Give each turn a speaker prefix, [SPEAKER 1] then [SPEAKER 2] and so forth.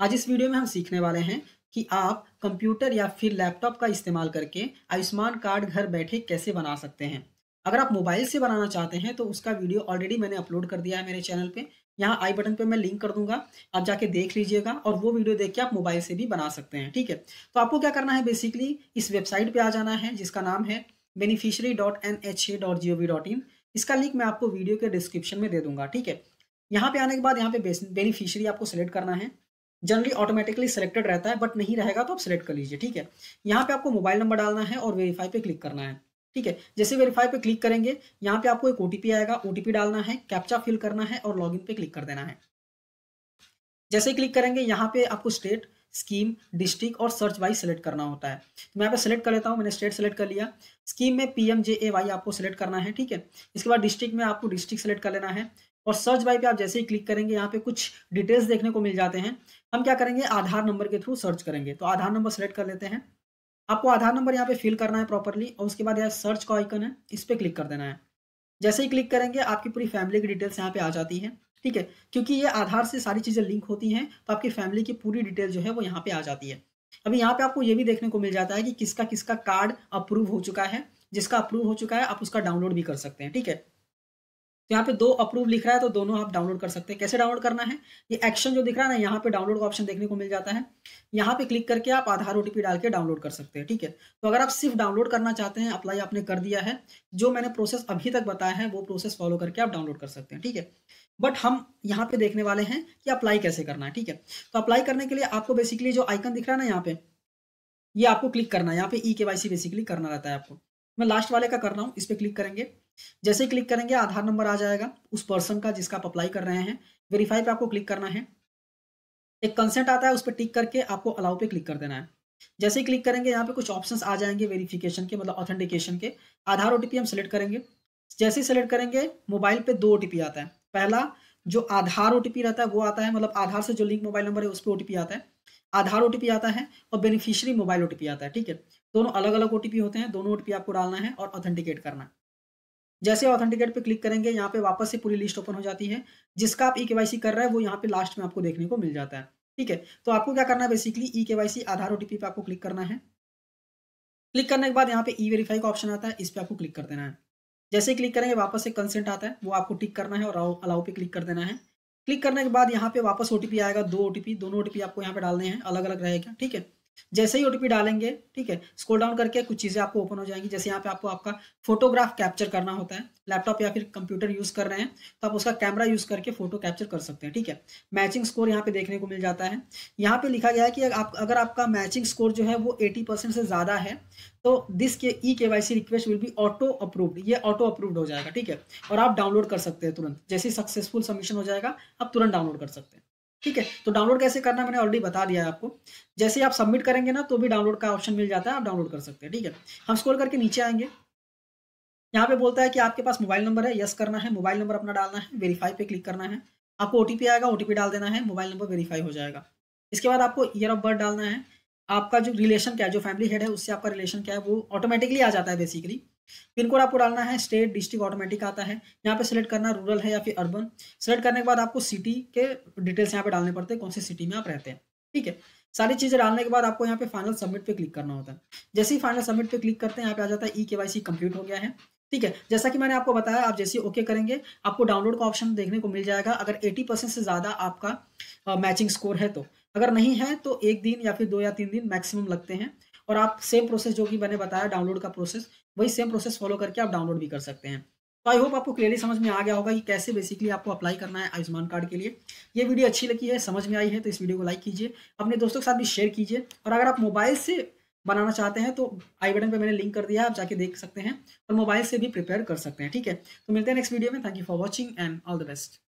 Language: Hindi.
[SPEAKER 1] आज इस वीडियो में हम सीखने वाले हैं कि आप कंप्यूटर या फिर लैपटॉप का इस्तेमाल करके आयुष्मान कार्ड घर बैठे कैसे बना सकते हैं अगर आप मोबाइल से बनाना चाहते हैं तो उसका वीडियो ऑलरेडी मैंने अपलोड कर दिया है मेरे चैनल पे यहाँ आई बटन पे मैं लिंक कर दूंगा आप जाके देख लीजिएगा और वो वीडियो देख के आप मोबाइल से भी बना सकते हैं ठीक है तो आपको क्या करना है बेसिकली इस वेबसाइट पे आ जाना है जिसका नाम है beneficiary dot N H A dot G O V dot in इसका लिंक मैं आपको वीडियो के डिस्क्रिप्शन में दे दूंगा ठीक है यहाँ पे आने के बाद यहाँ पे बेनिफिशरी आपको सेलेक्ट करना है जनरली ऑटोमेटिकली सिलेक्टेड रहता है बट नहीं रहेगा तो आप सिलेक्ट कर लीजिए ठीक है यहाँ पे आपको मोबाइल नंबर डालना है और वेरीफाई पे क्लिक करना है ठीक है जैसे वेरीफाई पे क्लिक करेंगे यहाँ पे आपको एक ओटीपी आएगा ओटीपी डालना है कैप्चा फिल करना है और इन पे क्लिक कर देना है जैसे क्लिक करेंगे यहाँ पे आपको स्टेट स्कीम डिस्ट्रिक्ट और सर्च वाइज सेलेक्ट करना होता है तो मैं यहाँ पे सेलेक्ट कर लेता हूँ मैंने स्टेट सेलेक्ट कर लिया स्कीम में P M J A Y आपको सेलेक्ट करना है ठीक है इसके बाद डिस्ट्रिक्ट में आपको डिस्ट्रिक्ट सेलेक्ट कर लेना है और सर्च बाई पे आप जैसे ही क्लिक करेंगे यहाँ पे कुछ डिटेल्स देखने को मिल जाते हैं हम क्या करेंगे आधार नंबर के थ्रू सर्च करेंगे तो आधार नंबर सेलेक्ट कर लेते हैं आपको आधार नंबर यहाँ पे फिल करना है प्रॉपरली और उसके बाद यहाँ सर्च का आइकन है इस पर क्लिक कर देना है जैसे ही क्लिक करेंगे आपकी पूरी फैमिली की डिटेल्स यहाँ पे आ जाती है ठीक है क्योंकि ये आधार से सारी चीज़ें लिंक होती हैं तो आपकी फैमिली की पूरी डिटेल जो है वो यहाँ पे आ जाती है अभी यहाँ पे आपको ये भी देखने को मिल जाता है कि किसका किसका कार्ड अप्रूव हो चुका है जिसका अप्रूव हो चुका है आप उसका डाउनलोड भी कर सकते हैं ठीक है तो यहाँ पे दो अप्रूव लिख रहा है तो दोनों आप डाउनलोड कर सकते हैं कैसे डाउनलोड करना है ये एक्शन जो दिख रहा है ना यहाँ पे डाउनलोड का ऑप्शन देखने को मिल जाता है यहाँ पे क्लिक करके आप आधार ओटीपी डाल के डाउनलोड कर सकते हैं ठीक है तो अगर आप सिर्फ डाउनलोड करना चाहते हैं अप्लाई आपने कर दिया है जो मैंने प्रोसेस अभी तक बताया है वो प्रोसेस फॉलो करके आप डाउनलोड कर सकते हैं ठीक है बट हम यहाँ पे देखने वाले हैं कि अप्लाई कैसे करना है ठीक है तो अप्लाई करने के लिए आपको बेसिकली जो आइकन दिख रहा है ना यहाँ पे ये आपको क्लिक करना है यहाँ पे ई के बेसिकली करना रहता है आपको मैं लास्ट वाले का कर रहा हूँ इस पर क्लिक करेंगे जैसे ही क्लिक करेंगे आधार नंबर आ जाएगा उस पर्सन का जिसका आप अप्लाई कर रहे हैं वेरीफाई पे आपको क्लिक करना है एक कंसेंट आता है उस पर टिक करके आपको अलाउ पे क्लिक कर देना है जैसे ही क्लिक करेंगे यहाँ पे कुछ ऑप्शंस आ जाएंगे वेरिफिकेशन के मतलब ऑथेंटिकेशन के आधार ओ हम सेलेक्ट करेंगे जैसे ही सेलेक्ट करेंगे मोबाइल पे दो ओटीपी आता है पहला जो आधार ओटीपी रहता है वो आता है मतलब आधार से जो लिंक मोबाइल नंबर है उस पर ओ आता है आधार ओटीपी आता है और बेनिफिशियरी मोबाइल ओ आता है ठीक है दोनों अलग अलग ओ होते हैं दोनों ओटीपी आपको डालना है और ऑथेंटिकेट करना है जैसे ऑथेंटिकेट पे क्लिक करेंगे यहाँ पे वापस से पूरी लिस्ट ओपन हो जाती है जिसका आप ई e सी कर रहे हैं वो यहाँ पे लास्ट में आपको देखने को मिल जाता है ठीक है तो आपको क्या करना है बेसिकली ई के आधार ओटीपी पे आपको क्लिक करना है क्लिक करने के बाद यहाँ पे ई e वेरीफाई का ऑप्शन आता है इस पर आपको क्लिक कर देना है जैसे क्लिक करेंगे वापस से कंसेंट आता है वो आपको टिक करना है और अलाउ पे क्लिक कर देना है क्लिक करने के बाद यहाँ पे वापस ओटीपी आएगा दो ओटीपी दोनों ओटीपी आपको यहाँ पे डालने हैं अलग अलग रहेगा ठीक है जैसे ही ओटीपी डालेंगे ठीक है स्क्रोल डाउन करके कुछ चीज़ें आपको ओपन हो जाएंगी जैसे यहाँ पे आपको आपका फोटोग्राफ कैप्चर करना होता है लैपटॉप या फिर कंप्यूटर यूज़ कर रहे हैं तो आप उसका कैमरा यूज़ करके फोटो कैप्चर कर सकते हैं ठीक है मैचिंग स्कोर यहाँ पे देखने को मिल जाता है यहाँ पे लिखा गया है कि आप अगर आपका मैचिंग स्कोर जो है वो एटी परसेंट से ज़्यादा है तो दिस के E K Y C request will be auto approved ये ऑटो अप्रूव्ड हो जाएगा ठीक है और आप डाउनलोड कर सकते हैं तुरंत जैसे सक्सेसफुल सबमिशन हो जाएगा आप तुरंत डाउनलोड कर सकते हैं ठीक है तो डाउनलोड कैसे करना मैंने ऑलरेडी बता दिया है आपको जैसे आप सबमिट करेंगे ना तो भी डाउनलोड का ऑप्शन मिल जाता है आप डाउनलोड कर सकते हैं ठीक है हम स्क्रॉल करके नीचे आएंगे यहाँ पे बोलता है कि आपके पास मोबाइल नंबर है यस करना है मोबाइल नंबर अपना डालना है वेरीफाई पे क्लिक करना है आपको ओ आएगा ओ डाल देना है मोबाइल नंबर वेरीफाई हो जाएगा इसके बाद आपको ईयर ऑफ बर्थ डालना है आपका जो रिलेशन क्या है जो फैमिली हेड है उससे आपका रिलेशन क्या है वो ऑटोमेटिकली आ जाता है बेसिकली पिन कोड आपको डालना है स्टेट डिस्ट्रिक्ट ऑटोमेटिक आता है यहाँ पे सिलेक्ट करना रूरल है या फिर अर्बन सेलेक्ट करने के बाद आपको सिटी के डिटेल्स यहाँ पे डालने पड़ते हैं कौन से सिटी में आप रहते हैं ठीक है सारी चीज़ें डालने के बाद आपको यहाँ पे फाइनल सबमिट पे क्लिक करना होता है जैसे ही फाइनल सबमिट पे क्लिक करते हैं यहाँ पे आ जाता है ई के वाई सी कंप्लीट हो गया है ठीक है जैसा कि मैंने आपको बताया आप जैसे ओके करेंगे आपको डाउनलोड का ऑप्शन देखने को मिल जाएगा अगर 80 परसेंट से ज़्यादा आपका मैचिंग स्कोर है तो अगर नहीं है तो एक दिन या फिर दो या तीन दिन मैक्सिमम लगते हैं और आप सेम प्रोसेस जो कि मैंने बताया डाउनलोड का प्रोसेस वही सेम प्रोसेस फॉलो करके आप डाउनलोड भी कर सकते हैं तो आई होप आपको क्लियरली समझ में आ गया होगा कि कैसे बेसिकली आपको अप्लाई करना है आयुष्मान कार्ड के लिए ये वीडियो अच्छी लगी है समझ में आई है तो इस वीडियो को लाइक कीजिए अपने दोस्तों के साथ भी शेयर कीजिए और अगर आप मोबाइल से बनाना चाहते हैं तो आई बटन पर मैंने लिंक कर दिया है आप जाके देख सकते हैं और मोबाइल से भी प्रिपेयर कर सकते हैं ठीक है तो मिलते हैं नेक्स्ट वीडियो में thank you for watching and all the best